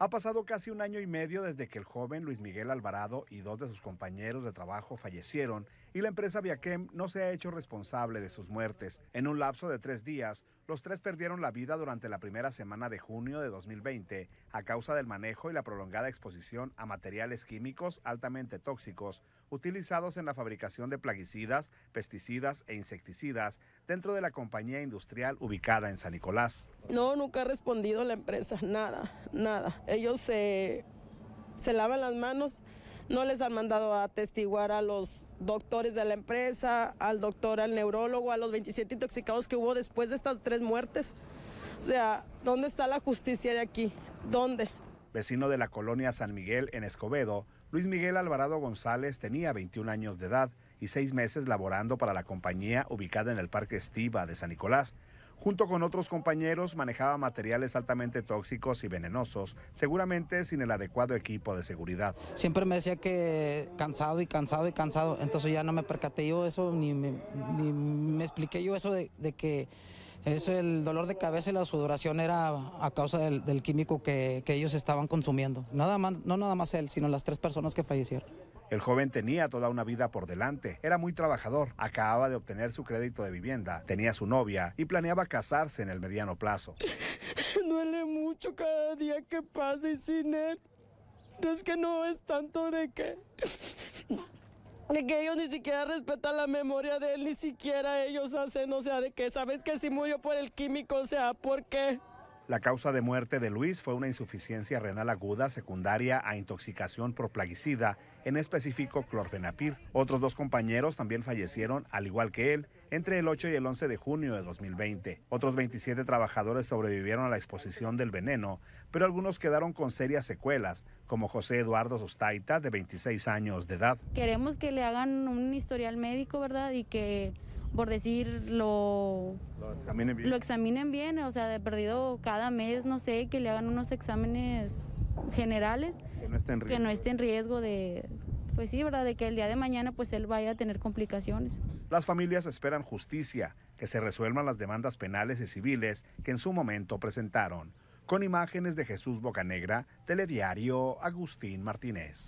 Ha pasado casi un año y medio desde que el joven Luis Miguel Alvarado y dos de sus compañeros de trabajo fallecieron y la empresa Viaquem no se ha hecho responsable de sus muertes. En un lapso de tres días, los tres perdieron la vida durante la primera semana de junio de 2020 a causa del manejo y la prolongada exposición a materiales químicos altamente tóxicos utilizados en la fabricación de plaguicidas, pesticidas e insecticidas dentro de la compañía industrial ubicada en San Nicolás. No, nunca ha respondido la empresa, nada, nada. Ellos se, se lavan las manos no les han mandado a atestiguar a los doctores de la empresa, al doctor, al neurólogo, a los 27 intoxicados que hubo después de estas tres muertes. O sea, ¿dónde está la justicia de aquí? ¿Dónde? Vecino de la colonia San Miguel en Escobedo, Luis Miguel Alvarado González tenía 21 años de edad y seis meses laborando para la compañía ubicada en el Parque Estiva de San Nicolás. Junto con otros compañeros manejaba materiales altamente tóxicos y venenosos, seguramente sin el adecuado equipo de seguridad. Siempre me decía que cansado y cansado y cansado, entonces ya no me percaté yo eso, ni me, expliqué yo eso de que es el dolor de cabeza y la sudoración era a causa del, químico que, ellos estaban consumiendo. Nada no nada más él, sino las tres personas que fallecieron. El joven tenía toda una vida por delante, era muy trabajador, acababa de obtener su crédito de vivienda, tenía su novia y planeaba casarse en el mediano plazo. Duele mucho cada día que pasa sin él. Es que no es tanto de qué de que ellos ni siquiera respetan la memoria de él, ni siquiera ellos hacen, o sea, de que sabes que si murió por el químico, o sea, ¿por qué? La causa de muerte de Luis fue una insuficiencia renal aguda secundaria a intoxicación por plaguicida, en específico clorfenapir. Otros dos compañeros también fallecieron, al igual que él, entre el 8 y el 11 de junio de 2020. Otros 27 trabajadores sobrevivieron a la exposición del veneno, pero algunos quedaron con serias secuelas, como José Eduardo Sustaita, de 26 años de edad. Queremos que le hagan un historial médico, ¿verdad? Y que por decirlo, lo examinen bien. Lo examinen bien, o sea, de perdido cada mes, no sé, que le hagan unos exámenes generales. Que no esté en riesgo. Que no esté en riesgo de, pues sí, ¿verdad? De que el día de mañana pues él vaya a tener complicaciones. Las familias esperan justicia, que se resuelvan las demandas penales y civiles que en su momento presentaron. Con imágenes de Jesús Bocanegra, Telediario Agustín Martínez.